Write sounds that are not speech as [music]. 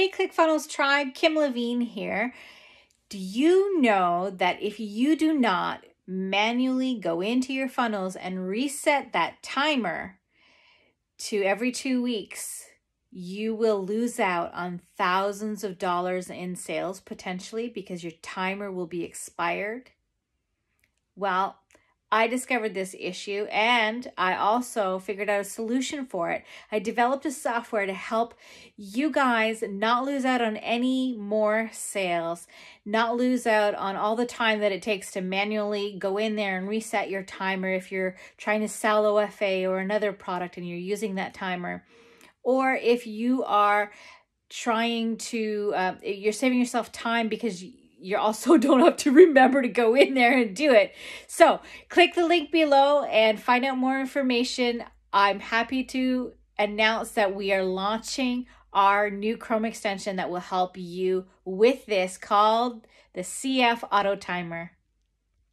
Hey ClickFunnels tribe, Kim Levine here. Do you know that if you do not manually go into your funnels and reset that timer to every two weeks, you will lose out on thousands of dollars in sales potentially because your timer will be expired? Well, I discovered this issue and I also figured out a solution for it. I developed a software to help you guys not lose out on any more sales, not lose out on all the time that it takes to manually go in there and reset your timer if you're trying to sell OFA or another product and you're using that timer. Or if you are trying to, uh, you're saving yourself time because you also [laughs] don't have to remember to go in there and do it. So, click the link below and find out more information. I'm happy to announce that we are launching our new Chrome extension that will help you with this called the CF Auto Timer.